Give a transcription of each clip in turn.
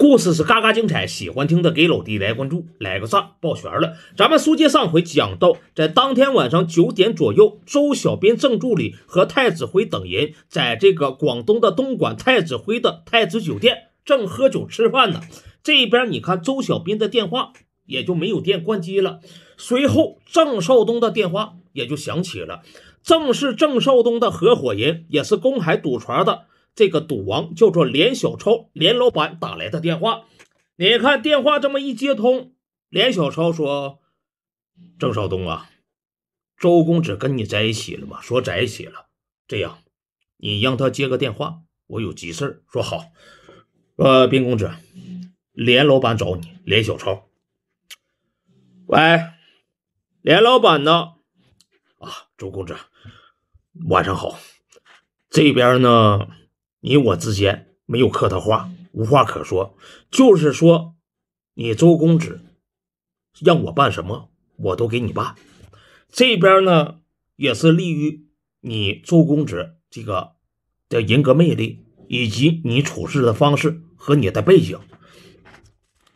故事是嘎嘎精彩，喜欢听的给老弟来关注，来个赞，抱拳了。咱们书接上回，讲到在当天晚上九点左右，周小斌、郑助理和太子辉等人在这个广东的东莞太子辉的太子酒店正喝酒吃饭呢。这边你看，周小斌的电话也就没有电，关机了。随后，郑少东的电话也就响起了，正是郑少东的合伙人，也是公海赌船的。这个赌王叫做连小超，连老板打来的电话。你看电话这么一接通，连小超说：“郑少东啊，周公子跟你在一起了吗？说在一起了。这样，你让他接个电话，我有急事说好。呃，冰公子，连老板找你。连小超，喂，连老板呢？啊，周公子，晚上好。这边呢？你我之间没有客套话，无话可说，就是说，你周公子让我办什么，我都给你办。这边呢，也是利于你周公子这个的人格魅力，以及你处事的方式和你的背景。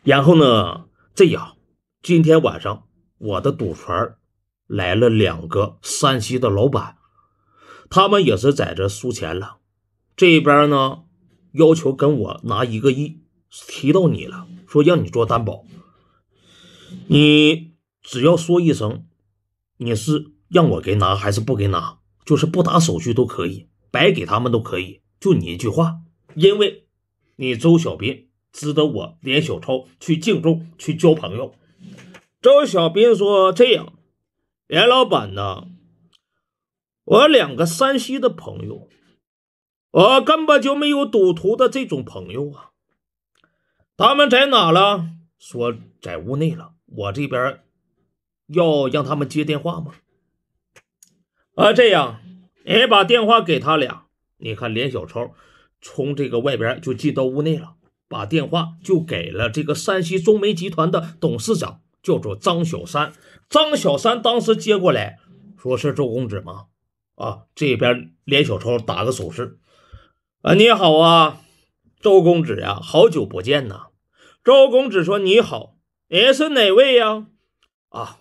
然后呢，这样今天晚上我的赌船来了两个山西的老板，他们也是在这输钱了。这边呢，要求跟我拿一个亿，提到你了，说让你做担保。你只要说一声，你是让我给拿还是不给拿，就是不打手续都可以，白给他们都可以，就你一句话。因为，你周小斌值得我连小超去敬重，去交朋友。周小斌说：“这样，连老板呢，我两个山西的朋友。”我根本就没有赌徒的这种朋友啊！他们在哪了？说在屋内了。我这边要让他们接电话吗？啊，这样，你把电话给他俩。你看，连小超从这个外边就进到屋内了，把电话就给了这个山西中煤集团的董事长，叫做张小三。张小三当时接过来，说是周公子吗？啊，这边连小超打个手势。啊，你好啊，周公子呀，好久不见呐。周公子说：“你好，你是哪位呀？”啊，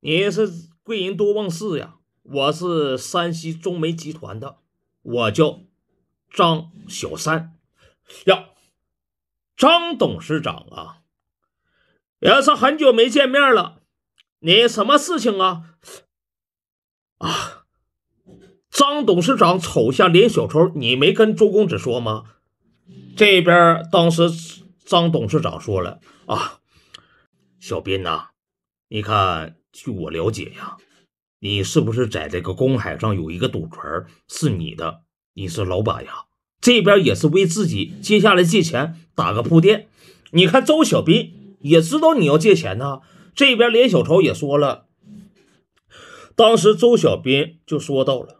你是贵人多忘事呀。我是山西中煤集团的，我叫张小三呀。张董事长啊，也是很久没见面了，你什么事情啊？啊。张董事长瞅下连小超，你没跟周公子说吗？这边当时张董事长说了啊，小斌呐，你看，据我了解呀，你是不是在这个公海上有一个赌船是你的？你是老板呀，这边也是为自己接下来借钱打个铺垫。你看周小斌也知道你要借钱呐，这边连小超也说了，当时周小斌就说到了。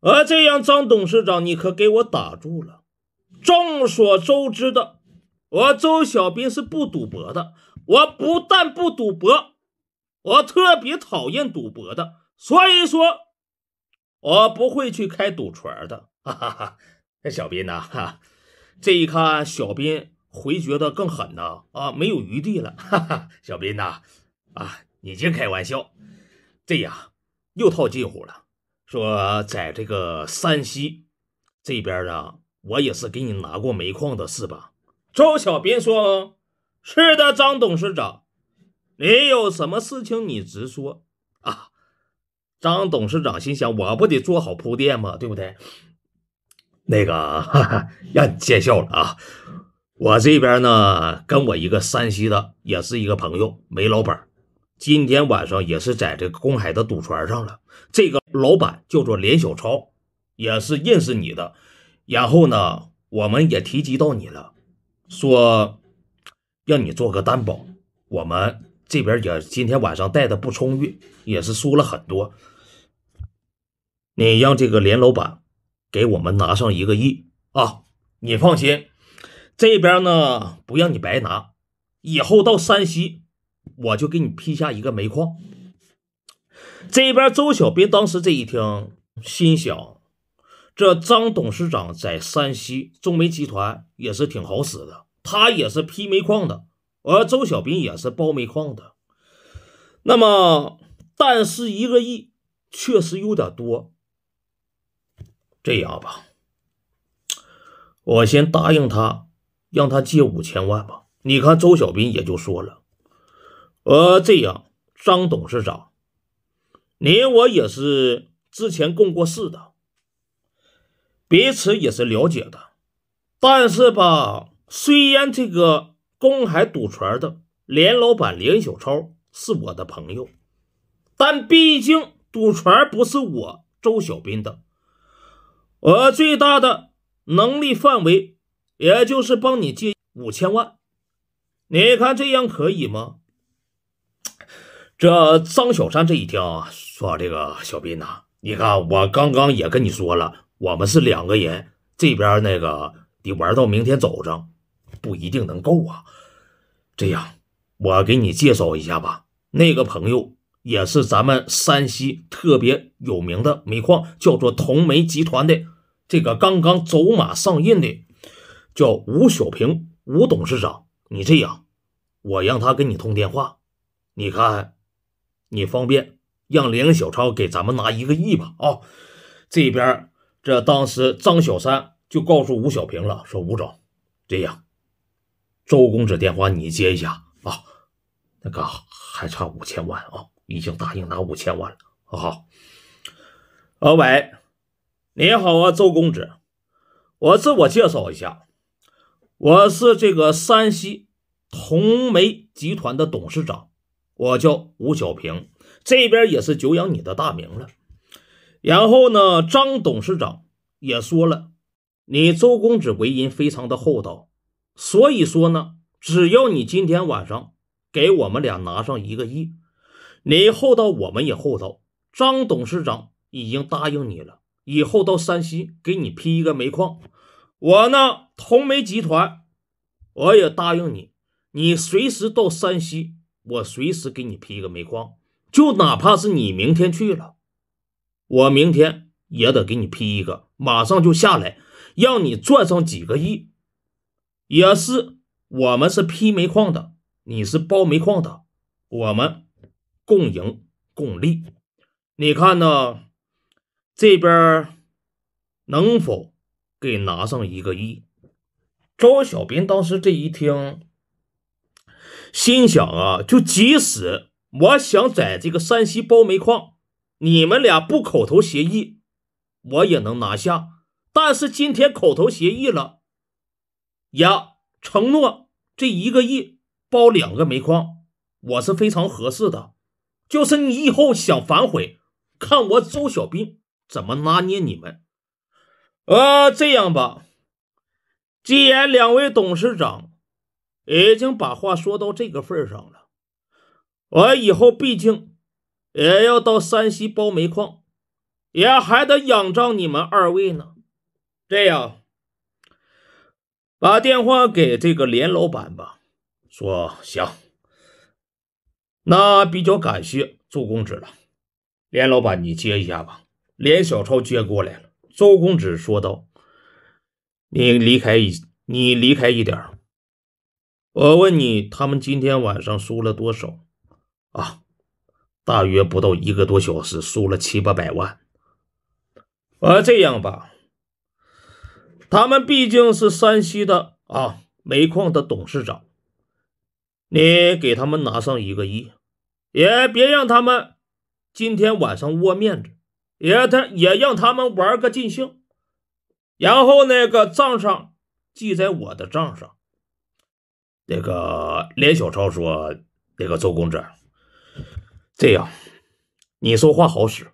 而这样，张董事长，你可给我打住了！众所周知的，我周小斌是不赌博的。我不但不赌博，我特别讨厌赌博的，所以说，我不会去开赌船的。哈哈，哈，小斌呐，哈，这一看，小斌回绝的更狠呐，啊，没有余地了。哈哈，小斌呐，啊，你净开玩笑，这样又套近乎了。说，在这个山西这边啊，我也是给你拿过煤矿的是吧？周小斌说：“是的，张董事长，你有什么事情你直说啊。”张董事长心想：“我不得做好铺垫吗？对不对？”那个哈哈，让你见笑了啊！我这边呢，跟我一个山西的，也是一个朋友，煤老板。今天晚上也是在这个公海的赌船上了。这个老板叫做连小超，也是认识你的。然后呢，我们也提及到你了，说让你做个担保。我们这边也今天晚上带的不充裕，也是输了很多。你让这个连老板给我们拿上一个亿啊！你放心，这边呢不让你白拿，以后到山西。我就给你批下一个煤矿。这边周小斌当时这一听，心想：这张董事长在山西中煤集团也是挺好使的，他也是批煤矿的，而周小斌也是包煤矿的。那么，但是一个亿确实有点多。这样吧，我先答应他，让他借五千万吧。你看，周小斌也就说了。呃，这样，张董事长，你我也是之前共过事的，彼此也是了解的。但是吧，虽然这个公海赌船的连老板连小超是我的朋友，但毕竟赌船不是我周小斌的，我最大的能力范围也就是帮你借五千万。你看这样可以吗？这张小山这一听说这个小斌呐，你看我刚刚也跟你说了，我们是两个人，这边那个得玩到明天早上，不一定能够啊。这样，我给你介绍一下吧，那个朋友也是咱们山西特别有名的煤矿，叫做同煤集团的，这个刚刚走马上任的，叫吴小平，吴董事长。你这样，我让他跟你通电话，你看。你方便让梁小超给咱们拿一个亿吧？啊，这边这当时张小三就告诉吴小平了，说吴总，这样，周公子电话你接一下啊。那个还差五千万啊，已经答应拿五千万了。好，伟，你好啊，周公子，我自我介绍一下，我是这个山西同煤集团的董事长。我叫吴小平，这边也是久仰你的大名了。然后呢，张董事长也说了，你周公子为人非常的厚道，所以说呢，只要你今天晚上给我们俩拿上一个亿，你厚道，我们也厚道。张董事长已经答应你了，以后到山西给你批一个煤矿。我呢，同煤集团，我也答应你，你随时到山西。我随时给你批一个煤矿，就哪怕是你明天去了，我明天也得给你批一个，马上就下来，让你赚上几个亿。也是我们是批煤矿的，你是包煤矿的，我们共赢共利。你看呢？这边能否给拿上一个亿？周小斌当时这一听。心想啊，就即使我想在这个山西包煤矿，你们俩不口头协议，我也能拿下。但是今天口头协议了，呀，承诺这一个亿包两个煤矿，我是非常合适的。就是你以后想反悔，看我周小兵怎么拿捏你们。呃，这样吧，既然两位董事长。已经把话说到这个份上了，我以后毕竟也要到山西包煤矿，也还得仰仗你们二位呢。这样，把电话给这个连老板吧，说行。那比较感谢周公子了，连老板，你接一下吧。连小超接过来了。周公子说道：“你离开一，你离开一点我问你，他们今天晚上输了多少啊？大约不到一个多小时，输了七八百万。啊，这样吧，他们毕竟是山西的啊，煤矿的董事长，你给他们拿上一个亿，也别让他们今天晚上窝面子，也他也让他们玩个尽兴，然后那个账上记在我的账上。那个连小超说：“那个周公子，这样，你说话好使，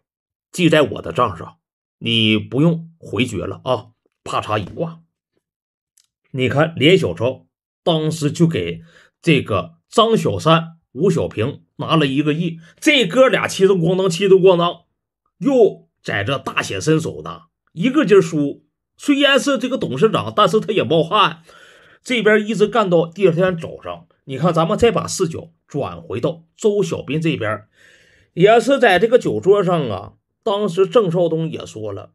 记在我的账上，你不用回绝了啊！”啪嚓一挂，你看连小超当时就给这个张小三、吴小平拿了一个亿，这哥俩其中咣当，七顿咣当，又在这大显身手呢，一个劲输。虽然是这个董事长，但是他也冒汗。这边一直干到第二天早上，你看，咱们再把视角转回到周小斌这边，也是在这个酒桌上啊。当时郑少东也说了，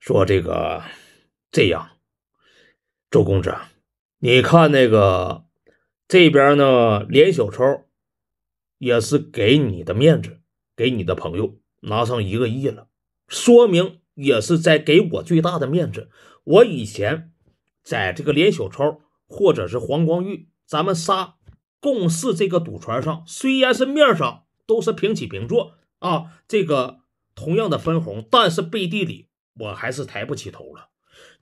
说这个这样，周公子，你看那个这边呢，连小超也是给你的面子，给你的朋友拿上一个亿了，说明也是在给我最大的面子。我以前。在这个连小超或者是黄光裕，咱们仨共事这个赌船上，虽然是面上都是平起平坐啊，这个同样的分红，但是背地里我还是抬不起头了。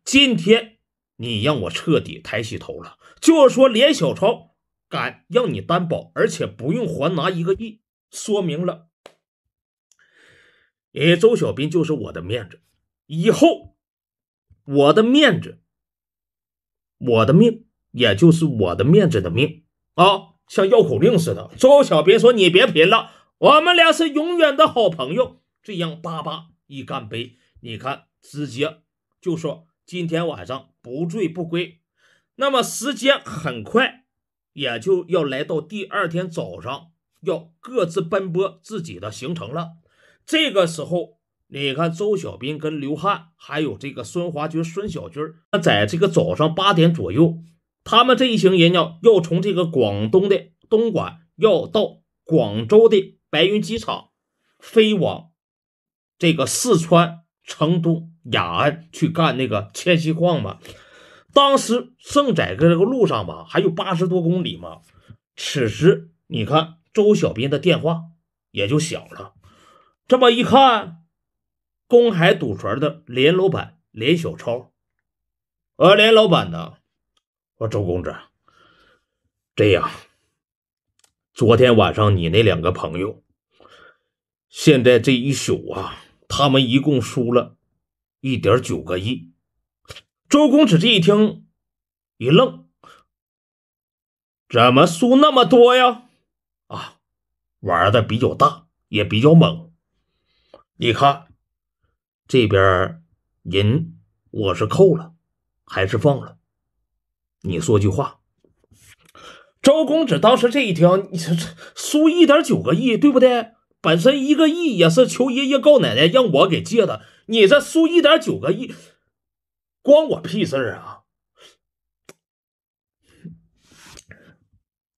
今天你让我彻底抬起头了，就是说连小超敢让你担保，而且不用还拿一个亿，说明了，哎，周小斌就是我的面子，以后我的面子。我的命，也就是我的面子的命啊，像绕口令似的。周小斌说：“你别贫了，我们俩是永远的好朋友。”这样叭叭一干杯，你看，直接就说今天晚上不醉不归。那么时间很快，也就要来到第二天早上，要各自奔波自己的行程了。这个时候。你看，周小斌跟刘汉，还有这个孙华军、孙小军他在这个早上八点左右，他们这一行人呢，要从这个广东的东莞，要到广州的白云机场，飞往这个四川成都雅安去干那个迁锡矿嘛。当时正在这个路上吧，还有八十多公里嘛。此时，你看周小斌的电话也就响了，这么一看。公海赌船的连老板连小超，而连老板呢？我周公子，这样，昨天晚上你那两个朋友，现在这一宿啊，他们一共输了一点九个亿。周公子这一听，一愣，怎么输那么多呀？啊，玩的比较大，也比较猛，你看。这边人，我是扣了，还是放了？你说句话。周公子当时这一听，你这输一点九个亿，对不对？本身一个亿也是求爷爷告奶奶让我给借的，你这输一点九个亿，关我屁事儿啊！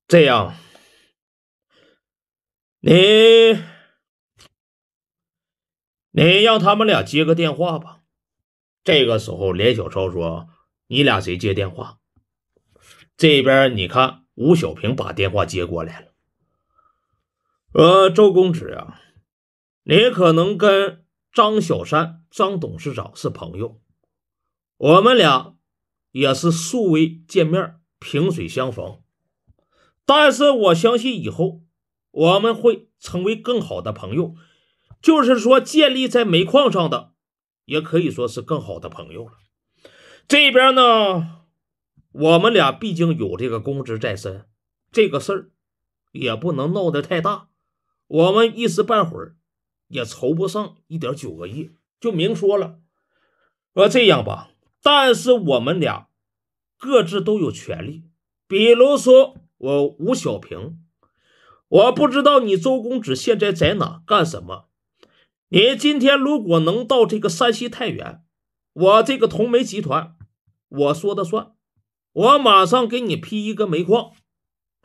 这样，你。你让他们俩接个电话吧。这个时候，连小超说：“你俩谁接电话？”这边你看，吴小平把电话接过来了。呃，周公子啊，你可能跟张小山、张董事长是朋友，我们俩也是素未见面，萍水相逢。但是我相信以后我们会成为更好的朋友。就是说，建立在煤矿上的，也可以说是更好的朋友了。这边呢，我们俩毕竟有这个公职在身，这个事儿也不能闹得太大。我们一时半会儿也筹不上一点九个亿，就明说了。我这样吧，但是我们俩各自都有权利。比如说我吴小平，我不知道你周公子现在在哪干什么。你今天如果能到这个山西太原，我这个同煤集团，我说的算，我马上给你批一个煤矿，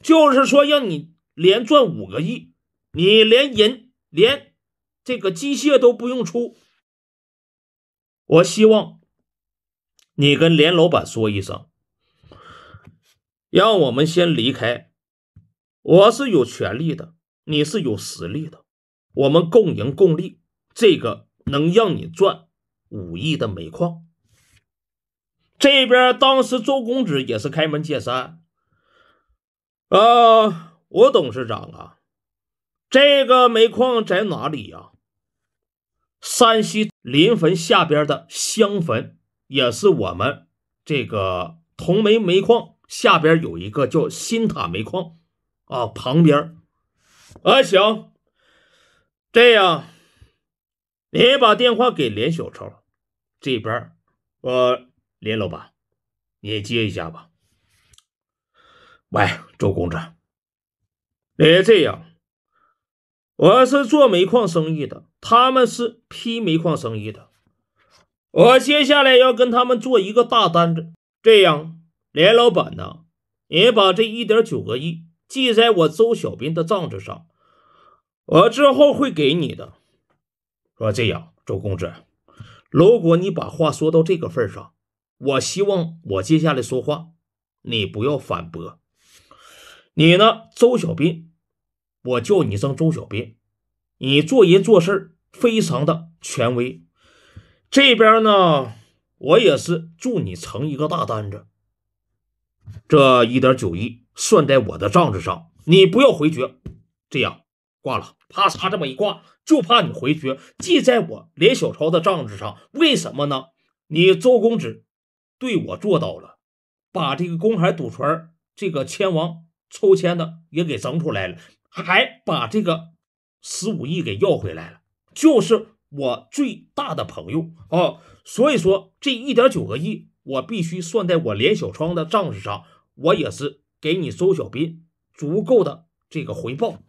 就是说让你连赚五个亿，你连人连这个机械都不用出。我希望你跟连老板说一声，让我们先离开。我是有权利的，你是有实力的，我们共赢共利。这个能让你赚五亿的煤矿，这边当时周公子也是开门见山。啊，我董事长啊，这个煤矿在哪里呀？山西临汾下边的襄汾，也是我们这个同煤煤矿下边有一个叫新塔煤矿啊，旁边啊，行，这样。你把电话给连小超，这边我连老板，你也接一下吧。喂，周公子，别这样，我是做煤矿生意的，他们是批煤矿生意的，我接下来要跟他们做一个大单子。这样，连老板呢，你把这一点九个亿记在我周小斌的账子上，我之后会给你的。说这样，周公子，如果你把话说到这个份上，我希望我接下来说话，你不要反驳。你呢，周小斌，我叫你一声周小斌，你做人做事非常的权威。这边呢，我也是祝你成一个大单子。这一点九亿算在我的账子上，你不要回绝。这样挂了，啪嚓，这么一挂。就怕你回绝，记在我连小超的账子上。为什么呢？你周公子对我做到了，把这个公海赌船、这个千王抽签的也给整出来了，还把这个十五亿给要回来了。就是我最大的朋友啊，所以说这一点九个亿，我必须算在我连小超的账子上。我也是给你周小斌足够的这个回报。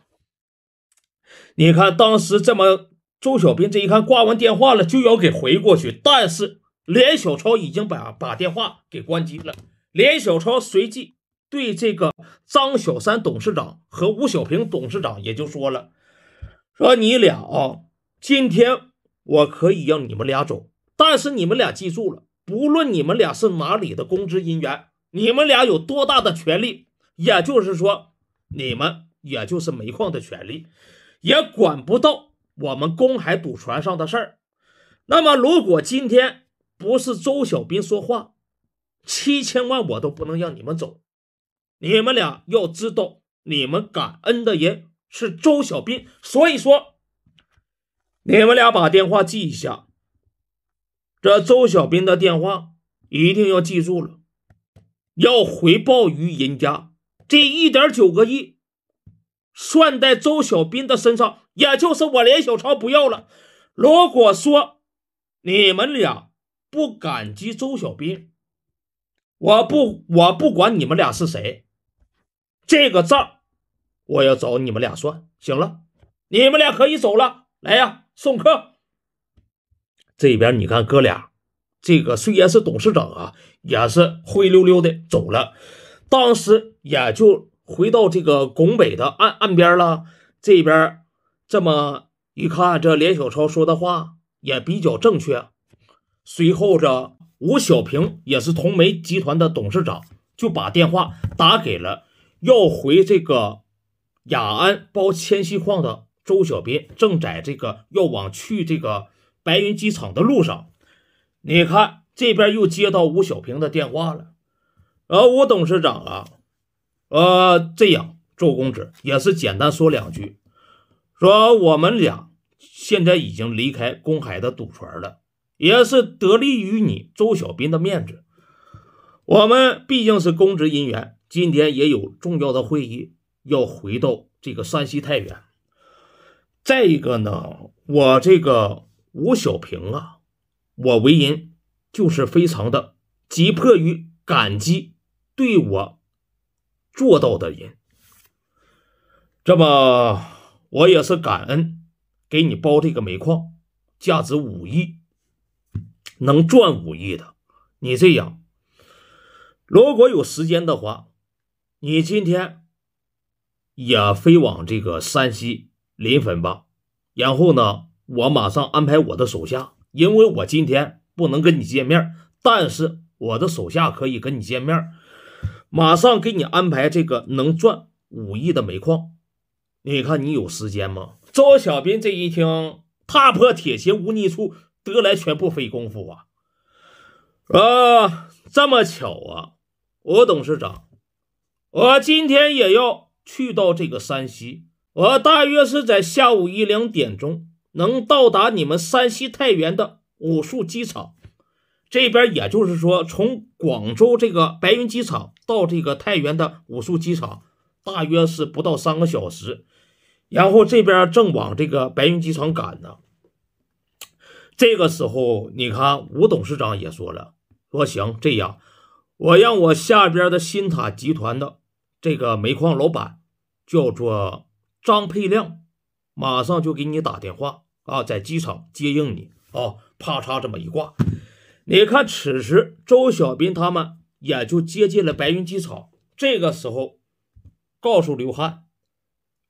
你看，当时这么周小斌这一看，挂完电话了就要给回过去，但是连小超已经把把电话给关机了。连小超随即对这个张小三董事长和吴小平董事长也就说了：“说你俩啊，今天我可以让你们俩走，但是你们俩记住了，不论你们俩是哪里的公职人员，你们俩有多大的权利，也就是说，你们也就是煤矿的权利。”也管不到我们公海赌船上的事儿。那么，如果今天不是周小斌说话，七千万我都不能让你们走。你们俩要知道，你们感恩的人是周小斌。所以说，你们俩把电话记一下，这周小斌的电话一定要记住了，要回报于人家这一点九个亿。算在周小斌的身上，也就是我连小超不要了。如果说你们俩不感激周小斌，我不，我不管你们俩是谁，这个账我要找你们俩算。行了，你们俩可以走了，来呀，送客。这边你看，哥俩，这个虽然是董事长啊，也是灰溜溜的走了。当时也就。回到这个拱北的岸岸边了，这边这么一看，这连小超说的话也比较正确。随后，这吴小平也是同煤集团的董事长，就把电话打给了要回这个雅安包铅锡矿的周小斌，正在这个要往去这个白云机场的路上。你看，这边又接到吴小平的电话了，后吴董事长啊。呃，这样，周公子也是简单说两句，说我们俩现在已经离开公海的赌船了，也是得利于你周小斌的面子。我们毕竟是公职人员，今天也有重要的会议要回到这个山西太原。再一个呢，我这个吴小平啊，我为人就是非常的急迫于感激对我。做到的人，这么我也是感恩，给你包这个煤矿，价值五亿，能赚五亿的。你这样，如果有时间的话，你今天也飞往这个山西临汾吧。然后呢，我马上安排我的手下，因为我今天不能跟你见面，但是我的手下可以跟你见面。马上给你安排这个能赚五亿的煤矿，你看你有时间吗？周小斌这一听，踏破铁鞋无觅处，得来全不费功夫啊！啊，这么巧啊！我董事长，我今天也要去到这个山西，我大约是在下午一两点钟能到达你们山西太原的武术机场。这边也就是说，从广州这个白云机场到这个太原的武宿机场，大约是不到三个小时。然后这边正往这个白云机场赶呢。这个时候，你看吴董事长也说了，说行这样，我让我下边的新塔集团的这个煤矿老板，叫做张佩亮，马上就给你打电话啊，在机场接应你啊！啪嚓，这么一挂。你看，此时周小斌他们也就接近了白云机场。这个时候，告诉刘汉，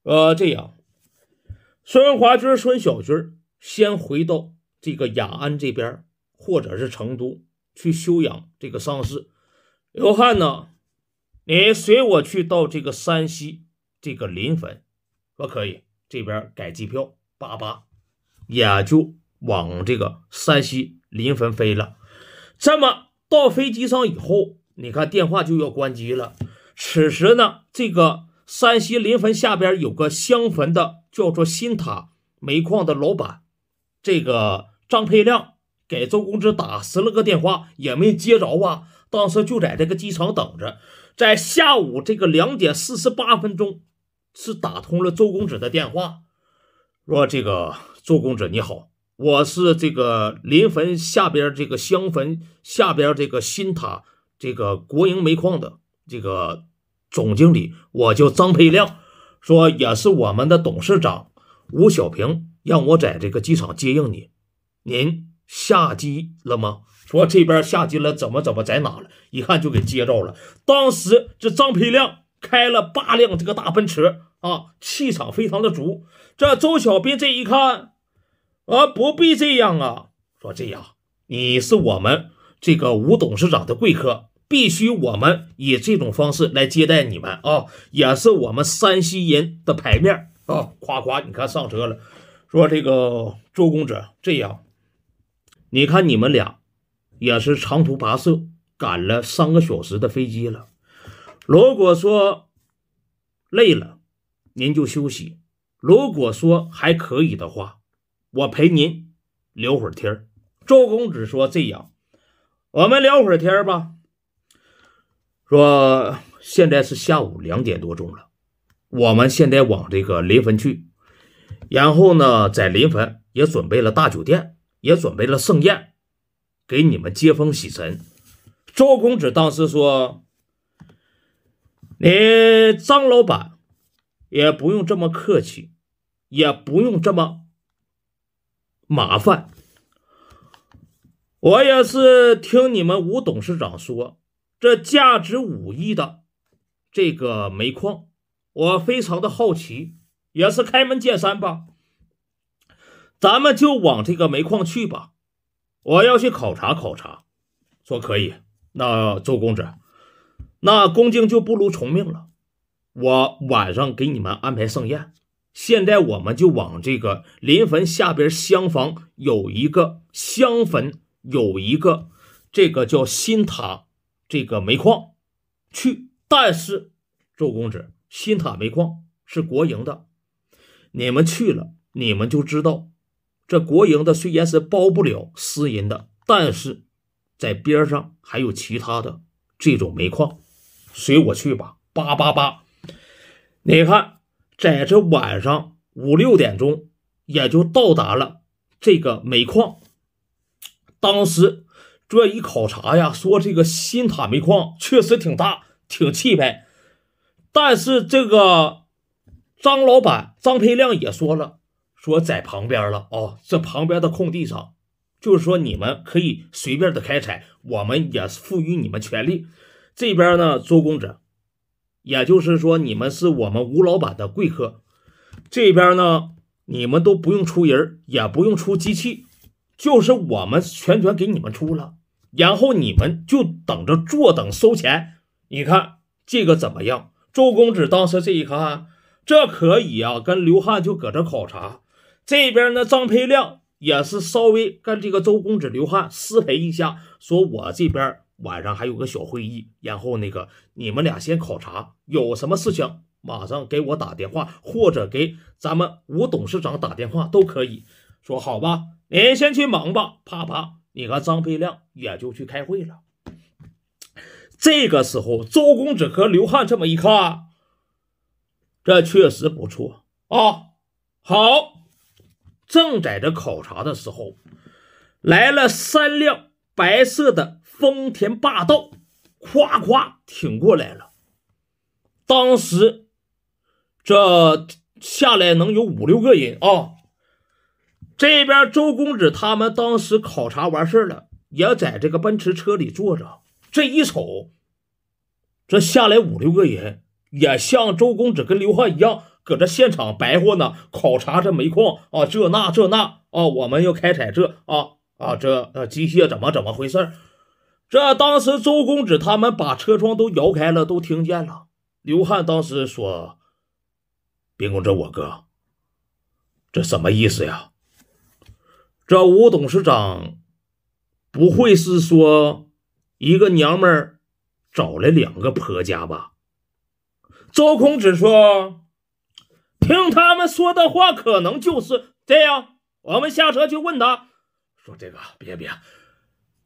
呃，这样，孙华军、孙小军先回到这个雅安这边，或者是成都去休养这个丧事。刘汉呢，你随我去到这个山西这个临汾，说可以，这边改机票八八，也就往这个山西临汾飞了。这么到飞机上以后，你看电话就要关机了。此时呢，这个山西临汾下边有个襄坟的，叫做新塔煤矿的老板，这个张佩亮给周公子打十了个电话也没接着啊，当时就在这个机场等着，在下午这个两点四十八分钟是打通了周公子的电话。说这个周公子你好。我是这个临汾下边这个襄汾下边这个新塔这个国营煤矿的这个总经理，我叫张培亮，说也是我们的董事长吴小平让我在这个机场接应你，您下机了吗？说这边下机了，怎么怎么在哪了？一看就给接着了。当时这张培亮开了八辆这个大奔驰啊，气场非常的足。这周小斌这一看。啊，不必这样啊！说这样，你是我们这个吴董事长的贵客，必须我们以这种方式来接待你们啊，也是我们山西人的牌面啊！夸夸，你看上车了，说这个周公子这样，你看你们俩也是长途跋涉，赶了三个小时的飞机了。如果说累了，您就休息；如果说还可以的话。我陪您聊会儿天周公子说这样，我们聊会儿天吧。说现在是下午两点多钟了，我们现在往这个临汾去，然后呢，在临汾也准备了大酒店，也准备了盛宴，给你们接风洗尘。周公子当时说：“你张老板也不用这么客气，也不用这么。”麻烦，我也是听你们吴董事长说，这价值五亿的这个煤矿，我非常的好奇，也是开门见山吧，咱们就往这个煤矿去吧，我要去考察考察。说可以，那周公子，那恭敬就不如从命了，我晚上给你们安排盛宴。现在我们就往这个临坟下边厢房有一个厢坟，有一个这个叫新塔这个煤矿去。但是周公子，新塔煤矿是国营的，你们去了，你们就知道这国营的虽然是包不了私营的，但是在边上还有其他的这种煤矿。随我去吧，叭叭叭。你看。在这晚上五六点钟，也就到达了这个煤矿。当时这一考察呀，说这个新塔煤矿确实挺大，挺气派。但是这个张老板张培亮也说了，说在旁边了哦，这旁边的空地上，就是说你们可以随便的开采，我们也是赋予你们权利。这边呢，周工者。也就是说，你们是我们吴老板的贵客，这边呢，你们都不用出人，也不用出机器，就是我们全权给你们出了，然后你们就等着坐等收钱。你看这个怎么样？周公子当时这一看，这可以啊，跟刘汉就搁这考察。这边呢，张培亮也是稍微跟这个周公子、刘汉私陪一下，说我这边。晚上还有个小会议，然后那个你们俩先考察，有什么事情马上给我打电话，或者给咱们吴董事长打电话，都可以说好吧？你先去忙吧，啪啪！你和张培亮也就去开会了。这个时候，周公子和刘汉这么一看，这确实不错啊，好。正在这考察的时候，来了三辆白色的。丰田霸道夸夸挺过来了，当时这下来能有五六个人啊。这边周公子他们当时考察完事了，也在这个奔驰车里坐着。这一瞅，这下来五六个人，也像周公子跟刘汉一样，搁这现场白活呢，考察这煤矿啊，这那这那啊，我们要开采这啊啊这呃机械怎么怎么回事儿？这当时周公子他们把车窗都摇开了，都听见了。刘汉当时说：“别跟着我哥，这什么意思呀？这吴董事长不会是说一个娘们儿找来两个婆家吧？”周公子说：“听他们说的话，可能就是这样。我们下车去问他。”说这个别别，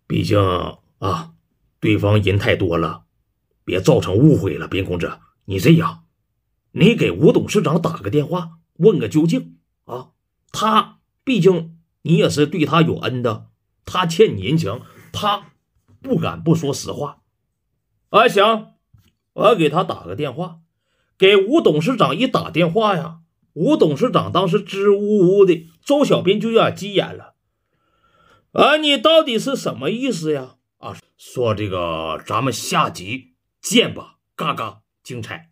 毕竟。啊，对方人太多了，别造成误会了，边公子，你这样，你给吴董事长打个电话，问个究竟啊。他毕竟你也是对他有恩的，他欠你人情，他不敢不说实话。啊，行，我给他打个电话。给吴董事长一打电话呀，吴董事长当时支吾吾的，周小斌就有点急眼了。啊，你到底是什么意思呀？啊，说这个，咱们下集见吧，嘎嘎精彩。